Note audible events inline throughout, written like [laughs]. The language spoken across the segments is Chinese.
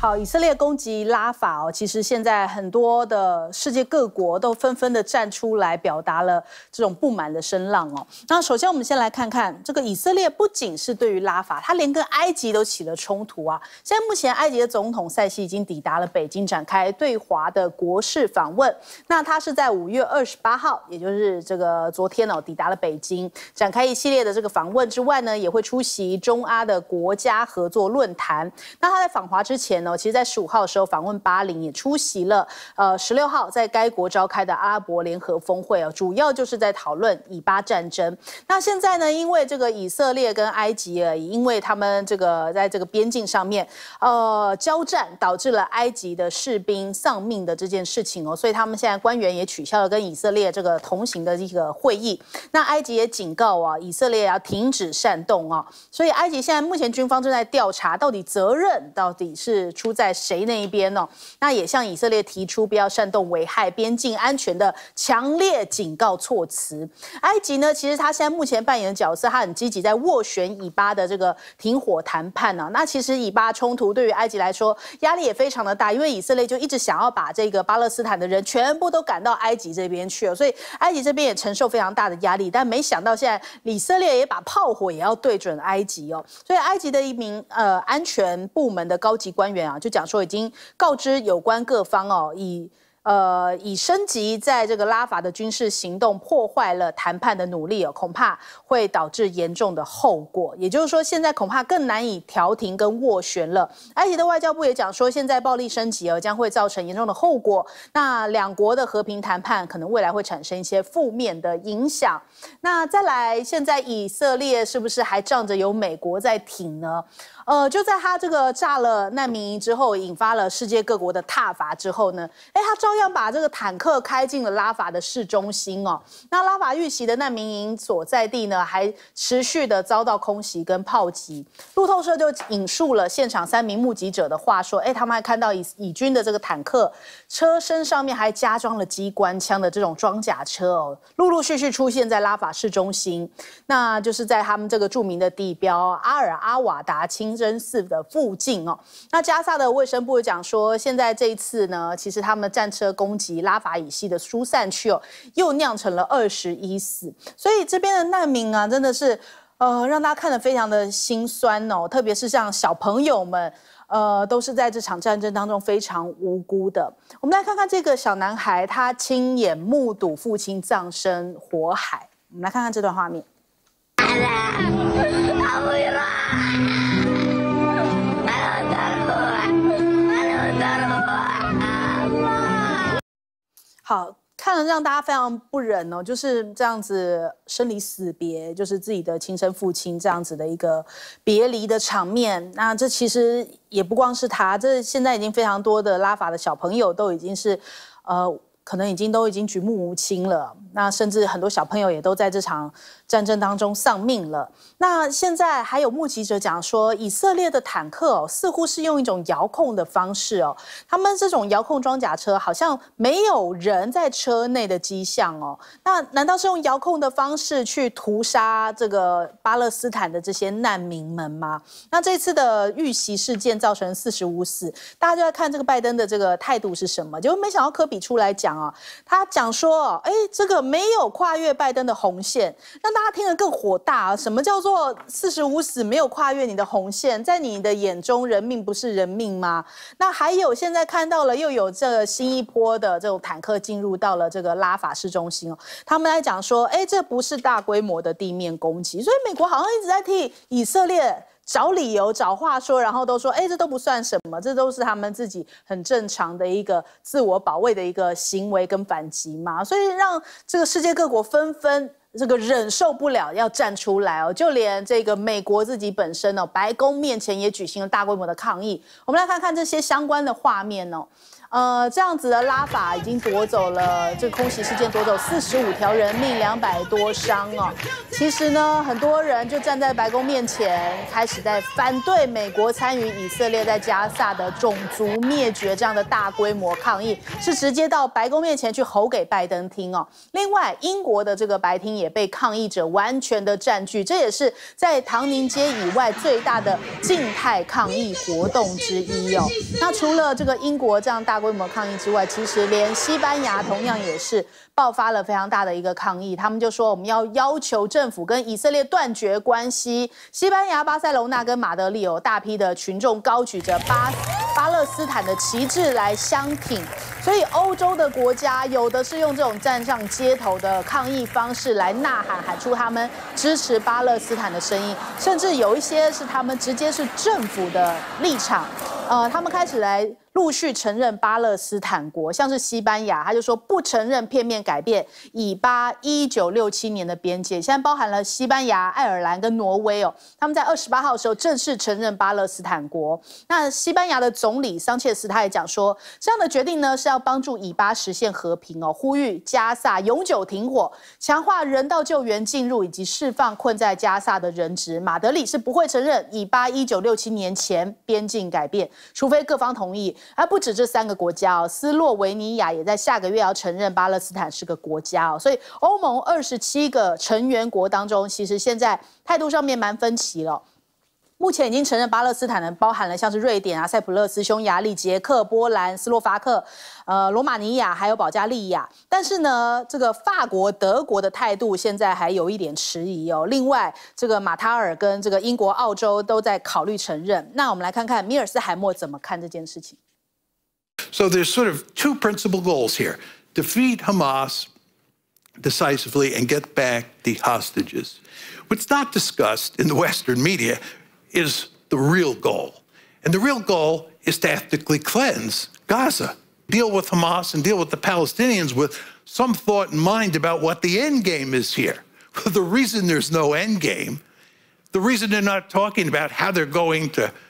好，以色列攻击拉法哦，其实现在很多的世界各国都纷纷的站出来，表达了这种不满的声浪哦。那首先我们先来看看这个以色列不仅是对于拉法，他连跟埃及都起了冲突啊。现在目前埃及的总统塞西已经抵达了北京，展开对华的国事访问。那他是在五月二十八号，也就是这个昨天哦，抵达了北京，展开一系列的这个访问之外呢，也会出席中阿的国家合作论坛。那他在访华之前呢？其实，在十五号的时候访问巴林，也出席了。呃，十六号在该国召开的阿拉伯联合峰会啊，主要就是在讨论以巴战争。那现在呢，因为这个以色列跟埃及已，因为他们这个在这个边境上面呃交战，导致了埃及的士兵丧命的这件事情哦，所以他们现在官员也取消了跟以色列这个同行的一个会议。那埃及也警告啊，以色列要停止煽动啊。所以埃及现在目前军方正在调查到底责任到底是。出在谁那一边呢？那也向以色列提出不要煽动危害边境安全的强烈警告措辞。埃及呢，其实他现在目前扮演的角色，他很积极在斡旋以巴的这个停火谈判呢。那其实以巴冲突对于埃及来说压力也非常的大，因为以色列就一直想要把这个巴勒斯坦的人全部都赶到埃及这边去，所以埃及这边也承受非常大的压力。但没想到现在以色列也把炮火也要对准埃及哦。所以埃及的一名呃安全部门的高级官员。啊，就讲说已经告知有关各方哦，以。呃，以升级在这个拉法的军事行动破坏了谈判的努力哦，恐怕会导致严重的后果。也就是说，现在恐怕更难以调停跟斡旋了。埃及的外交部也讲说，现在暴力升级哦，将会造成严重的后果。那两国的和平谈判可能未来会产生一些负面的影响。那再来，现在以色列是不是还仗着有美国在挺呢？呃，就在他这个炸了难民营之后，引发了世界各国的挞伐之后呢？哎，他照。好样把这个坦克开进了拉法的市中心哦。那拉法遇袭的难民营所在地呢，还持续的遭到空袭跟炮击。路透社就引述了现场三名目击者的话说：“哎，他们还看到以以军的这个坦克车身上面还加装了机关枪的这种装甲车哦，陆陆续续出现在拉法市中心。那就是在他们这个著名的地标阿尔阿瓦达清真寺的附近哦。那加萨的卫生部讲说，现在这一次呢，其实他们战车车攻击拉法以西的疏散区哦，又酿成了二十一死，所以这边的难民啊，真的是呃，让大家看得非常的心酸哦，特别是像小朋友们，呃，都是在这场战争当中非常无辜的。我们来看看这个小男孩，他亲眼目睹父亲葬身火海。我们来看看这段画面。[laughs] 好看了，让大家非常不忍哦，就是这样子生离死别，就是自己的亲生父亲这样子的一个别离的场面。那这其实也不光是他，这现在已经非常多的拉法的小朋友都已经是，呃。可能已经都已经举目无亲了。那甚至很多小朋友也都在这场战争当中丧命了。那现在还有目击者讲说，以色列的坦克哦，似乎是用一种遥控的方式哦，他们这种遥控装甲车好像没有人在车内的迹象哦。那难道是用遥控的方式去屠杀这个巴勒斯坦的这些难民们吗？那这次的遇袭事件造成四十五死，大家就在看这个拜登的这个态度是什么。就没想到科比出来讲。啊，他讲说，哎，这个没有跨越拜登的红线，让大家听得更火大啊！什么叫做四十五死没有跨越你的红线？在你的眼中，人命不是人命吗？那还有现在看到了，又有这新一波的这种坦克进入到了这个拉法市中心哦，他们来讲说，哎，这不是大规模的地面攻击，所以美国好像一直在替以色列。找理由、找话说，然后都说：“哎，这都不算什么，这都是他们自己很正常的一个自我保卫的一个行为跟反击嘛。”所以让这个世界各国纷纷这个忍受不了，要站出来哦。就连这个美国自己本身哦，白宫面前也举行了大规模的抗议。我们来看看这些相关的画面哦。呃，这样子的拉法已经夺走了这个空袭事件夺走四十五条人命，两百多伤哦。其实呢，很多人就站在白宫面前，开始在反对美国参与以色列在加萨的种族灭绝这样的大规模抗议，是直接到白宫面前去吼给拜登听哦。另外，英国的这个白厅也被抗议者完全的占据，这也是在唐宁街以外最大的静态抗议活动之一哦。那除了这个英国这样大。规模抗议之外，其实连西班牙同样也是爆发了非常大的一个抗议。他们就说我们要要求政府跟以色列断绝关系。西班牙巴塞隆纳跟马德里有大批的群众高举着巴巴勒斯坦的旗帜来相挺，所以欧洲的国家有的是用这种站上街头的抗议方式来呐喊喊出他们支持巴勒斯坦的声音，甚至有一些是他们直接是政府的立场，呃，他们开始来。陆续承认巴勒斯坦国，像是西班牙，他就说不承认片面改变以巴一九六七年的边界，现在包含了西班牙、爱尔兰跟挪威哦，他们在二十八号的时候正式承认巴勒斯坦国。那西班牙的总理桑切斯他也讲说，这样的决定呢是要帮助以巴实现和平哦，呼吁加萨永久停火，强化人道救援进入以及释放困在加萨的人质。马德里是不会承认以巴一九六七年前边境改变，除非各方同意。而不止这三个国家哦，斯洛维尼亚也在下个月要承认巴勒斯坦是个国家哦，所以欧盟二十七个成员国当中，其实现在态度上面蛮分歧了。目前已经承认巴勒斯坦的，包含了像是瑞典啊、塞浦路斯、匈牙利、捷克、波兰、斯洛伐克、呃、罗马尼亚还有保加利亚，但是呢，这个法国、德国的态度现在还有一点迟疑哦。另外，这个马塔尔跟这个英国、澳洲都在考虑承认。那我们来看看米尔斯海默怎么看这件事情。So there's sort of two principal goals here defeat Hamas decisively and get back the hostages. What's not discussed in the Western media is the real goal. And the real goal is to ethnically cleanse Gaza, deal with Hamas and deal with the Palestinians with some thought in mind about what the end game is here. [laughs] the reason there's no end game, the reason they're not talking about how they're going to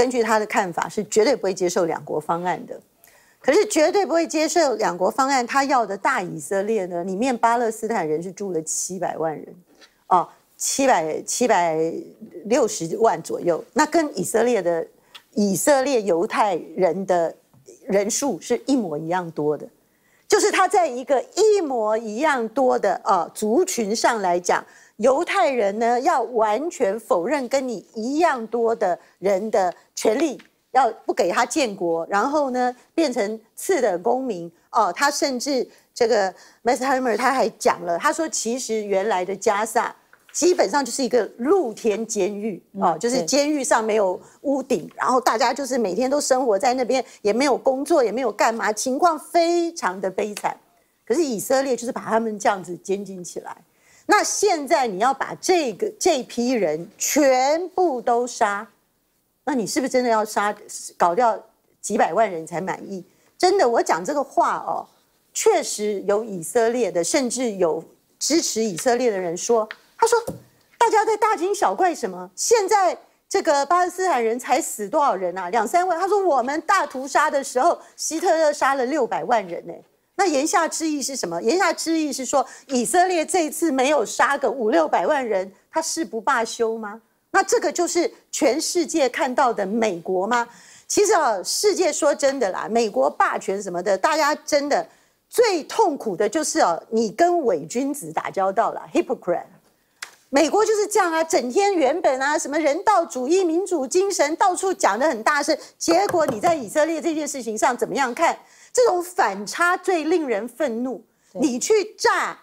根据他的看法，是绝对不会接受两国方案的。可是，绝对不会接受两国方案，他要的大以色列呢？里面巴勒斯坦人是住了七百万人，啊，七百七百六十万左右。那跟以色列的以色列犹太人的人数是一模一样多的，就是他在一个一模一样多的啊族群上来讲。犹太人呢，要完全否认跟你一样多的人的权利，要不给他建国，然后呢变成次等公民哦。他甚至这个 Mr. Hammer 他还讲了，他说其实原来的加萨基本上就是一个露天监狱哦，就是监狱上没有屋顶，然后大家就是每天都生活在那边，也没有工作，也没有干嘛，情况非常的悲惨。可是以色列就是把他们这样子监禁起来。那现在你要把这个这批人全部都杀，那你是不是真的要杀搞掉几百万人才满意？真的，我讲这个话哦，确实有以色列的，甚至有支持以色列的人说，他说大家在大惊小怪什么？现在这个巴勒斯坦人才死多少人呐？两三位。他说我们大屠杀的时候，希特勒杀了六百万人呢。那言下之意是什么？言下之意是说，以色列这次没有杀个五六百万人，他誓不罢休吗？那这个就是全世界看到的美国吗？其实啊，世界说真的啦，美国霸权什么的，大家真的最痛苦的就是啊，你跟伪君子打交道了，hypocrite。美国就是这样啊，整天原本啊什么人道主义、民主精神，到处讲的很大声，结果你在以色列这件事情上怎么样看？这种反差最令人愤怒。你去炸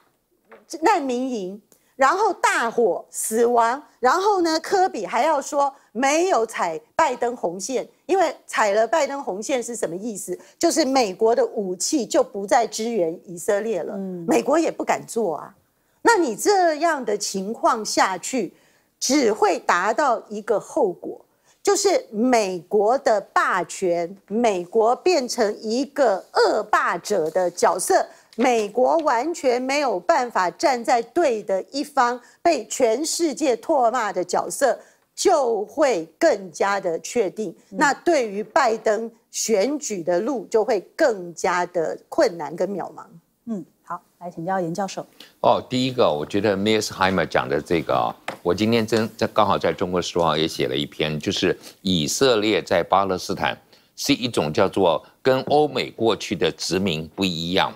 难民营，然后大火、死亡，然后呢？科比还要说没有踩拜登红线，因为踩了拜登红线是什么意思？就是美国的武器就不再支援以色列了。嗯，美国也不敢做啊。那你这样的情况下去，只会达到一个后果。就是美国的霸权，美国变成一个恶霸者的角色，美国完全没有办法站在对的一方，被全世界唾骂的角色，就会更加的确定。那对于拜登选举的路，就会更加的困难跟渺茫。来请教严教授哦。第一个，我觉得 Meisheimer 讲的这个，我今天真在刚好在中国时报也写了一篇，就是以色列在巴勒斯坦是一种叫做跟欧美过去的殖民不一样，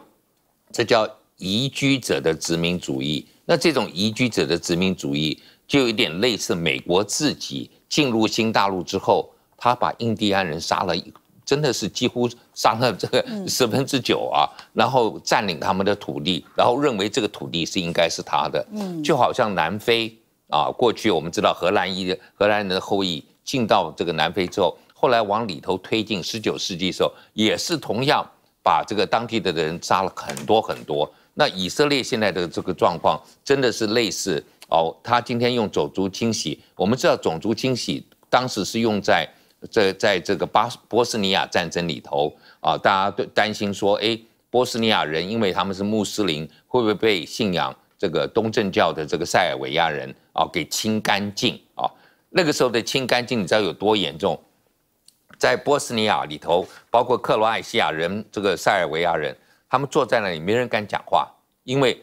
这叫移居者的殖民主义。那这种移居者的殖民主义，就有点类似美国自己进入新大陆之后，他把印第安人杀了一。真的是几乎杀了这个十分之九啊，然后占领他们的土地，然后认为这个土地是应该是他的，嗯，就好像南非啊，过去我们知道荷兰裔荷兰人的后裔进到这个南非之后，后来往里头推进，十九世纪的时候也是同样把这个当地的人杀了很多很多。那以色列现在的这个状况，真的是类似哦，他今天用种族清洗，我们知道种族清洗当时是用在。这在这个巴波斯尼亚战争里头啊，大家都担心说，哎，波斯尼亚人因为他们是穆斯林，会不会被信仰这个东正教的这个塞尔维亚人啊给清干净啊？那个时候的清干净你知道有多严重？在波斯尼亚里头，包括克罗埃西亚人、这个塞尔维亚人，他们坐在那里没人敢讲话，因为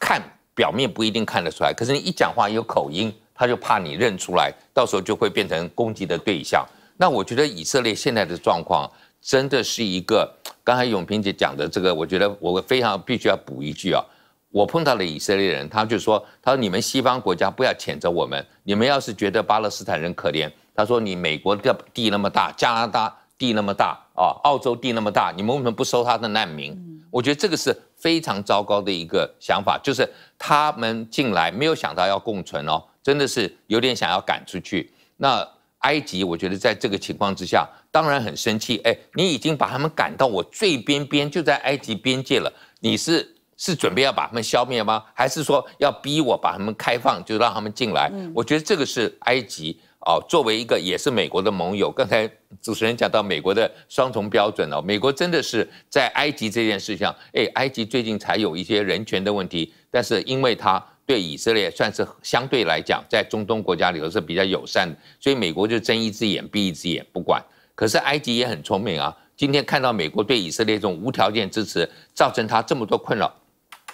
看表面不一定看得出来，可是你一讲话有口音，他就怕你认出来，到时候就会变成攻击的对象。那我觉得以色列现在的状况真的是一个，刚才永平姐讲的这个，我觉得我非常必须要补一句啊，我碰到了以色列人，他就说，他说你们西方国家不要谴责我们，你们要是觉得巴勒斯坦人可怜，他说你美国的地那么大，加拿大地那么大啊，澳洲地那么大，你们为什么不收他的难民？我觉得这个是非常糟糕的一个想法，就是他们进来没有想到要共存哦，真的是有点想要赶出去。那。埃及，我觉得在这个情况之下，当然很生气。哎，你已经把他们赶到我最边边，就在埃及边界了。你是是准备要把他们消灭吗？还是说要逼我把他们开放，就让他们进来？我觉得这个是埃及哦，作为一个也是美国的盟友。刚才主持人讲到美国的双重标准哦，美国真的是在埃及这件事情，哎，埃及最近才有一些人权的问题，但是因为他。对以色列算是相对来讲，在中东国家里头是比较友善，的，所以美国就睁一只眼闭一只眼不管。可是埃及也很聪明啊，今天看到美国对以色列这种无条件支持，造成他这么多困扰。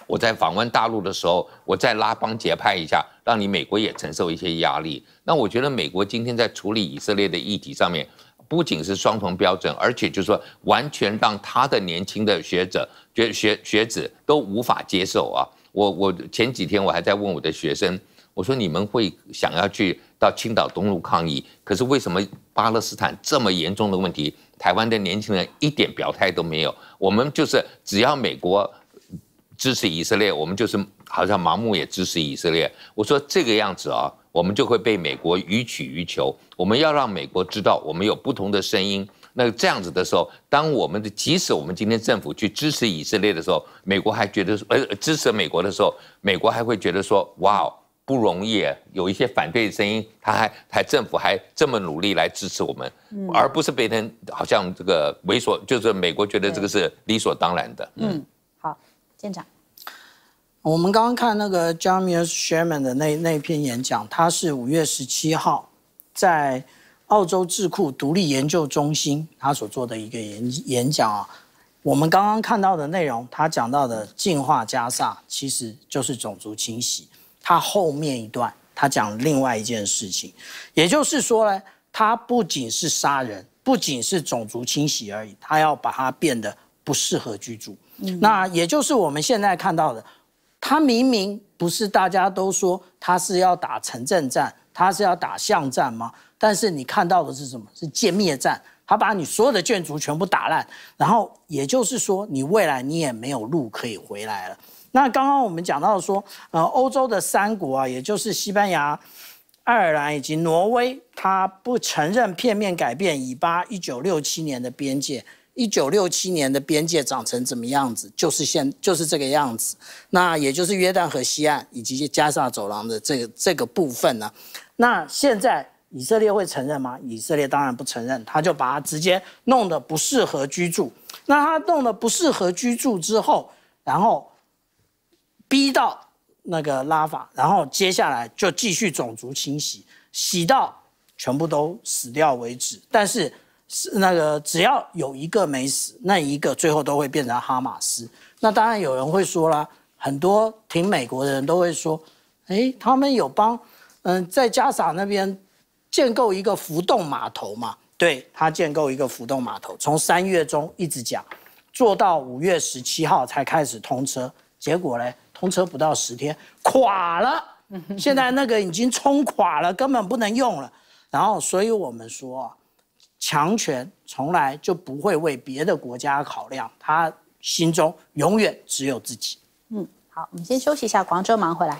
我在访问大陆的时候，我再拉帮结派一下，让你美国也承受一些压力。那我觉得美国今天在处理以色列的议题上面，不仅是双重标准，而且就是说完全让他的年轻的学者、学学学子都无法接受啊。我我前几天我还在问我的学生，我说你们会想要去到青岛东路抗议，可是为什么巴勒斯坦这么严重的问题，台湾的年轻人一点表态都没有？我们就是只要美国支持以色列，我们就是好像盲目也支持以色列。我说这个样子啊，我们就会被美国予取予求。我们要让美国知道我们有不同的声音。那这样子的时候，当我们的即使我们今天政府去支持以色列的时候，美国还觉得呃支持美国的时候，美国还会觉得说哇不容易，有一些反对声音，他还还政府还这么努力来支持我们，而不是被人好像这个猥所就是美国觉得这个是理所当然的。嗯，好，舰长，我们刚刚看那个 Jamees Sherman 的那那篇演讲，他是五月十七号在。澳洲智库独立研究中心他所做的一个演演讲啊，我们刚刚看到的内容，他讲到的进化加萨其实就是种族清洗。他后面一段，他讲另外一件事情，也就是说呢，他不仅是杀人，不仅是种族清洗而已，他要把它变得不适合居住。那也就是我们现在看到的，他明明不是大家都说他是要打城镇战。他是要打巷战吗？但是你看到的是什么？是歼灭战。他把你所有的建筑全部打烂，然后也就是说，你未来你也没有路可以回来了。那刚刚我们讲到说，呃，欧洲的三国啊，也就是西班牙、爱尔兰以及挪威，他不承认片面改变以巴一九六七年的边界。一九六七年的边界长成怎么样子？就是现就是这个样子。那也就是约旦河西岸以及加沙走廊的这个这个部分呢？那现在以色列会承认吗？以色列当然不承认，他就把它直接弄得不适合居住。那他弄得不适合居住之后，然后逼到那个拉法，然后接下来就继续种族清洗，洗到全部都死掉为止。但是是那个只要有一个没死，那一个最后都会变成哈马斯。那当然有人会说啦，很多挺美国的人都会说，哎，他们有帮。嗯，在加沙那边建构一个浮动码头嘛，对他建构一个浮动码头，从三月中一直讲，做到五月十七号才开始通车，结果呢，通车不到十天垮了，现在那个已经冲垮了，根本不能用了。然后，所以我们说，强权从来就不会为别的国家考量，他心中永远只有自己。嗯，好，我们先休息一下，广州忙回来。